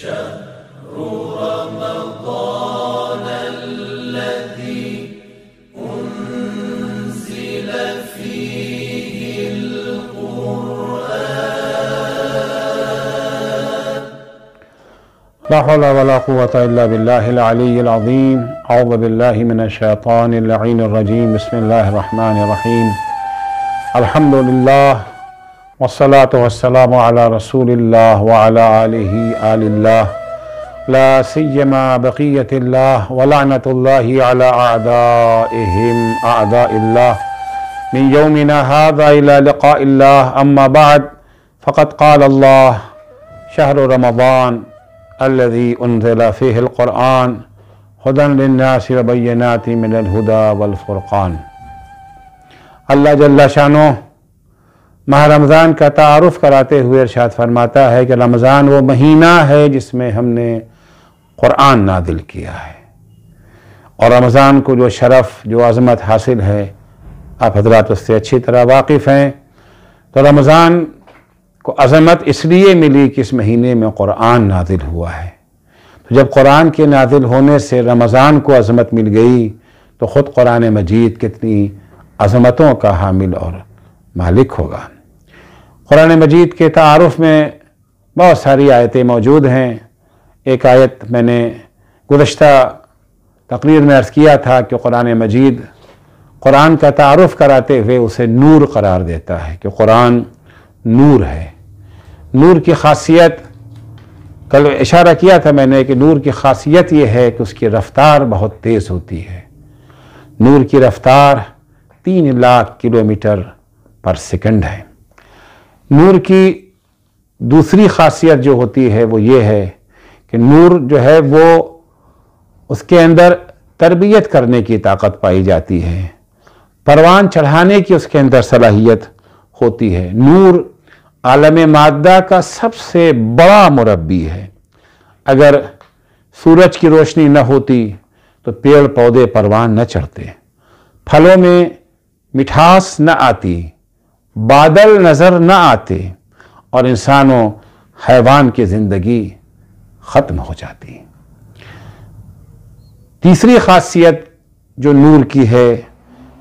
شهر رمضان الذي أنزل فيه القرآن لا حول ولا قوة إلا بالله العلي العظيم أعوذ بالله من الشيطان اللعين الرجيم بسم الله الرحمن الرحيم الحمد لله والصلاة والسلام على رسول الله وعلى آله آل الله لا سيما بقية الله ولعنة الله على أعدائهم أعداء الله من يومنا هذا إلى لقاء الله أما بعد فقد قال الله شهر رمضان الذي أنزل فيه القرآن هدى للناس وبينات من الهدى والفرقان الله جل شانه माह रमज़ान का तारफ़ कराते हुए इरशाद फरमाता है कि रमज़ान वो महीना है जिसमें हमने क़ुरान नादिल किया है और रमज़ान को जो शरफ़ जो आजमत हासिल है आप हजरात उससे अच्छी तरह वाकिफ़ हैं तो रमज़ान को अज़मत इसलिए मिली कि इस महीने में क़ुरान नादिल हुआ है तो जब कुरान के नादिल होने से रमज़ान को अज़मत मिल गई तो ख़ुद कुरान मजीद कितनी अज़मतों का हामिल और मालिक होगा कुरान मजीद के तारफ़ में बहुत सारी आयतें मौजूद हैं एक आयत मैंने गुज्त तकरीर में अर्ज़ किया था कि कुरान मजीद कुरान का तारफ़ कराते हुए उसे नूर करार देता है कि कुरान नूर है नूर की खासियत कल इशारा किया था मैंने कि नूर की खासियत यह है कि उसकी रफ़्तार बहुत तेज़ होती है नूर की रफ़्तार तीन लाख किलोमीटर पर सेकंड है नूर की दूसरी खासियत जो होती है वो ये है कि नूर जो है वो उसके अंदर तरबियत करने की ताकत पाई जाती है परवान चढ़ाने की उसके अंदर सलाहियत होती है नूर आलम मादा का सबसे बड़ा मुरबी है अगर सूरज की रोशनी न होती तो पेड़ पौधे परवान न चढ़ते फलों में मिठास न आती बादल नज़र न आते और इंसानों हैवान की ज़िंदगी ख़त्म हो जाती तीसरी खासियत जो नूर की है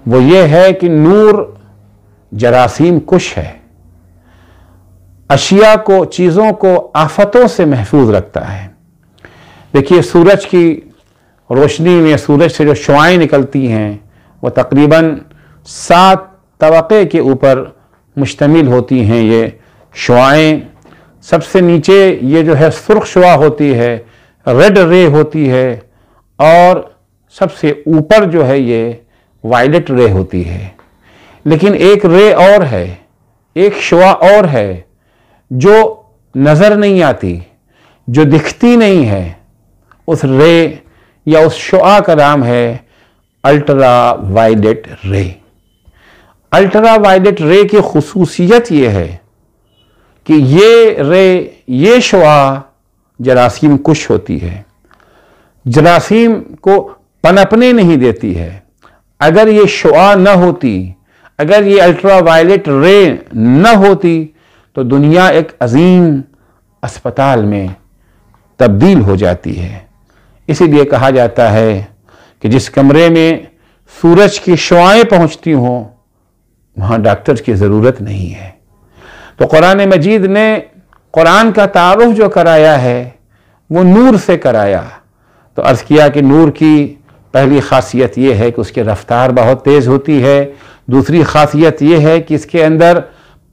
वो ये है कि नूर जरासीम कुश है अशिया को चीज़ों को आफतों से महफूज रखता है देखिए सूरज की रोशनी में सूरज से जो शुआएं निकलती हैं वो तकरीबन सात तबके के ऊपर मुश्तमिल होती हैं ये शुआएँ सबसे नीचे ये जो है सुर्ख शुआ होती है रेड रे होती है और सबसे ऊपर जो है ये वायलेट रे होती है लेकिन एक रे और है एक शुआ और है जो नज़र नहीं आती जो दिखती नहीं है उस रे या उस शुआ का नाम है ultra violet ray ultra violet ray की खसूसियत ये है कि ये रे ये शुआ जरासीम कुश होती है जरासीम को पनपने नहीं देती है अगर ये शुआ न होती अगर ये अल्ट्रा वायलेट रे न होती तो दुनिया एक अजीम अस्पताल में तब्दील हो जाती है इसीलिए कहा जाता है कि जिस कमरे में सूरज की शुआएं पहुँचती हों वहाँ डॉक्टर की ज़रूरत नहीं है तो कुरान मजीद ने कुरान का तारफ़ जो कराया है वो नूर से कराया तो अर्ज़ किया कि नूर की पहली खासियत ये है कि उसकी रफ़्तार बहुत तेज़ होती है दूसरी खासियत ये है कि इसके अंदर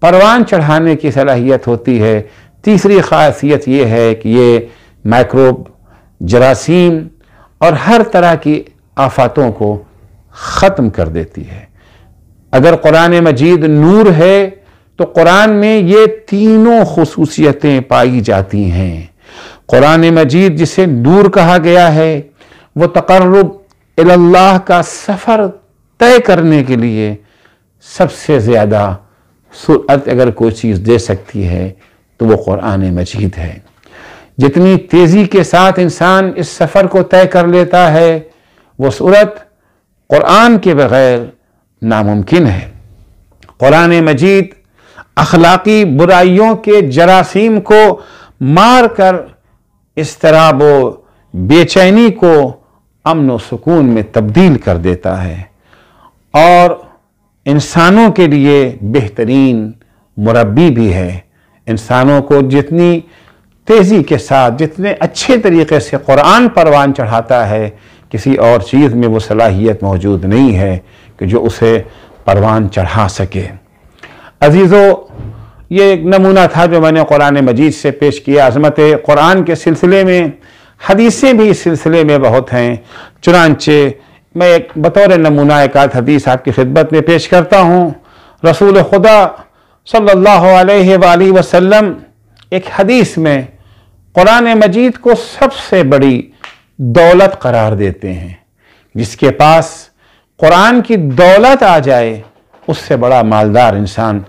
परवान चढ़ाने की सलाहियत होती है तीसरी खासियत ये है कि ये माइक्रोब जरासीम और हर तरह की आफातों को ख़त्म कर देती है अगर कुरान मजीद नूर है तो कुरान में ये तीनों खसूसियतें पाई जाती हैं कुरान मजीद जिसे नूर कहा गया है वो तकर्रब अल्लाह का सफ़र तय करने के लिए सबसे ज़्यादा सूरत अगर कोई चीज़ दे सकती है तो वो कुरान मजीद है जितनी तेज़ी के साथ इंसान इस सफ़र को तय कर लेता है वो सूरत कुरान के बग़ैर नामुमकिन है कुरान मजीद अखलाकी बुराइयों के जरासीम को मार कर इस तरह वो बेचैनी को अमन व सुकून में तब्दील कर देता है और इंसानों के लिए बेहतरीन मुरबी भी है इंसानों को जितनी तेज़ी के साथ जितने अच्छे तरीके से कुरान परवान चढ़ाता है किसी और चीज़ में वो सलाहियत मौजूद नहीं है कि जो उसे परवान चढ़ा सके अजीज़ो ये एक नमूना था जो मैंने कुरान मजीद से पेश किया आजमत कुरान के सिलसिले में हदीसें भी इस सिलसिले में बहुत हैं चुनानचे मैं एक बतौर नमूना एक आध हदीस आपकी खिदमत में पेश करता हूँ रसूल खुदा सल्लल्लाहु अलैहि वसल्लम एक हदीस में कुरान मजीद को सबसे बड़ी दौलत करार देते हैं जिसके पास कुरान की दौलत आ जाए उससे बड़ा मालदार इंसान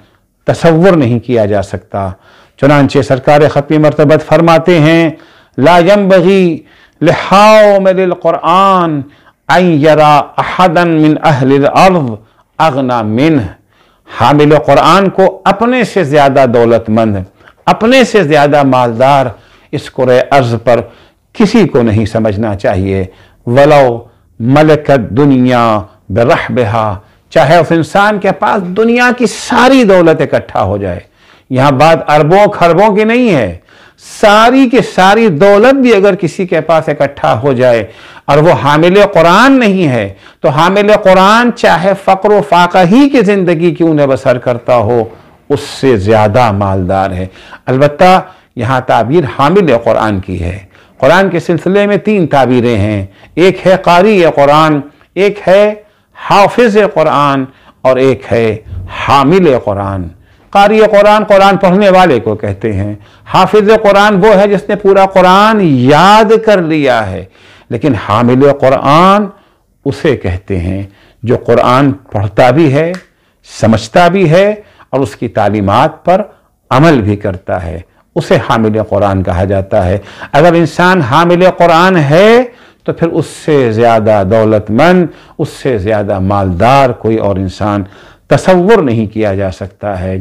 तस्वुर नहीं किया जा सकता चुनानचे सरकार ख़त्मी मरतबत फरमाते हैं लाजम बगी लिहाओ मिल कुरान अरा अहदन मिन अहल अर्व अगना मिन हामिल कुरान को अपने से ज़्यादा दौलतमंद अपने से ज़्यादा मालदार इस कुर अर्ज पर किसी को नहीं समझना चाहिए वलो मलकत दुनिया बेरह बेहा चाहे उस इंसान के पास दुनिया की सारी दौलत इकट्ठा हो जाए यहां बात अरबों खरबों की नहीं है सारी की सारी दौलत भी अगर किसी के पास इकट्ठा हो जाए और वो हामिल कुरान नहीं है तो हामिल कुरान चाहे फ़क्र व फाका ही की ज़िंदगी क्यों न बसर करता हो उससे ज़्यादा मालदार है अलबत् यहाँ ताबीर हामिल कुरान की है कुरान के सिलसिले में तीन ताबीरें हैं एक है कारी कुरान एक है हाफिज कुरान और एक है हामिल कुरान कारी कुरान कुरान पढ़ने वाले को कहते हैं हाफिज कुरान वो है जिसने पूरा कुरान याद कर लिया है लेकिन हामिल कुरान उसे कहते हैं जो कुरान पढ़ता भी है समझता भी है और उसकी तालीमत पर अमल भी करता है उसे हामिल कुरान कहा जाता है अगर इंसान हामिल कुरान है तो फिर उससे ज़्यादा दौलतमंद उससे ज़्यादा मालदार कोई और इंसान तस्वुर नहीं किया जा सकता है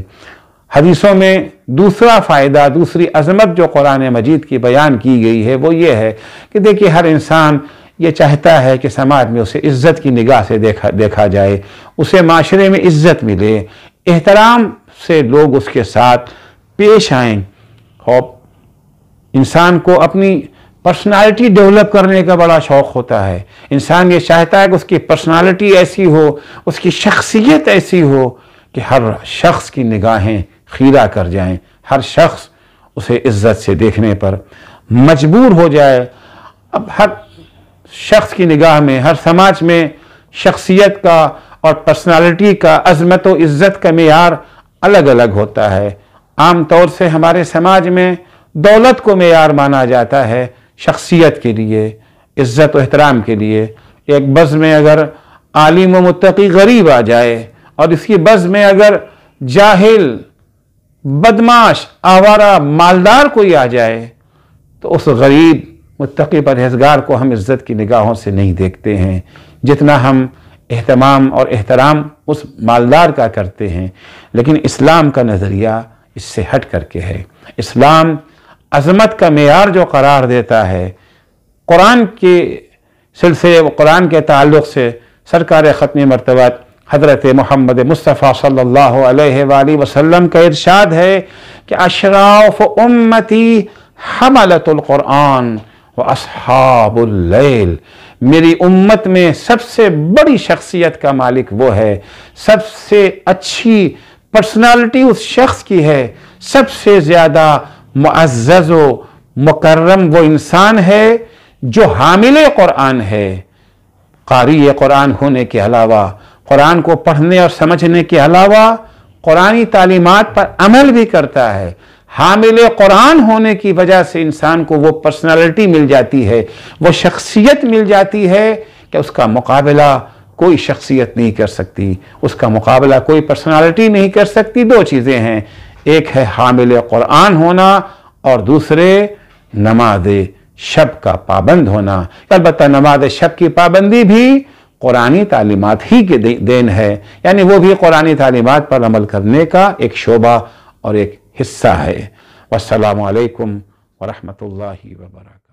हदीसों में दूसरा फ़ायदा दूसरी अजमत जो कुरान मजीद की बयान की गई है वो ये है कि देखिए हर इंसान ये चाहता है कि समाज में उसे इज़्ज़त की निगाह से देखा देखा जाए उसे माशरे में इज़्ज़त मिले एहतराम से लोग उसके साथ पेश आए और इंसान को अपनी पर्सनालिटी डेवलप करने का बड़ा शौक़ होता है इंसान ये चाहता है कि उसकी पर्सनालिटी ऐसी हो उसकी शख्सियत ऐसी हो कि हर शख्स की निगाहें खीरा कर जाएं हर शख्स उसे इज्जत से देखने पर मजबूर हो जाए अब हर शख्स की निगाह में हर समाज में शख्सियत का और पर्सनालिटी का अजमत व इज़्ज़त का मैार अलग अलग होता है आम तौर से हमारे समाज में दौलत को मैार माना जाता है शख्सियत के लिए इज़्ज़त व एहतराम के लिए एक बज़ में अगर आलिम व मतकी गरीब आ जाए और इसकी बज़ में अगर जाहिल बदमाश आवारा मालदार कोई आ जाए तो उस गरीब मुतकी परहेजगार को हम इज़्ज़त की निगाहों से नहीं देखते हैं जितना हम अहतमाम और एहतराम उस मालदार का करते हैं लेकिन इस्लाम का नज़रिया इससे हट करके है इस्लाम अजमत का मैार जो करार देता है कुरान के सिलसिले कुरान के ताल्लुक़ से सरकार ख़त्म मरतबा हज़रत महमद मुस्तफ़ा सल्ला वसम का इरशाद है कि अशराफ उम्मती हमलतुल्क़ुरान व असहाबुल्लैल मेरी उम्मत में सबसे बड़ी शख्सियत का मालिक वो है सबसे अच्छी पर्सनालिटी उस शख्स की है सबसे ज़्यादा मुआज़ व मुकर्रम वो इंसान है जो हामिल क़ुरान है कारी क़ुरान होने के अलावा क़ुरान को पढ़ने और समझने के अलावा क़ुरानी तालीमत पर अमल भी करता है हामिल क़ुरान होने की वजह से इंसान को वो पर्सनालिटी मिल जाती है वो शख्सियत मिल जाती है कि उसका मुकाबला कोई शख्सियत नहीं कर सकती उसका मुकाबला कोई पर्सनालिटी नहीं कर सकती दो चीज़ें हैं एक है हामिल कुरान होना और दूसरे नमाज शब का पाबंद होना अलबत् नमाज शब की पाबंदी भी कुरानी तालीमत ही के देन है यानी वो भी कुरानी तालीमत पर अमल करने का एक शोबा और एक हिस्सा है वालकम वरहमल वर्क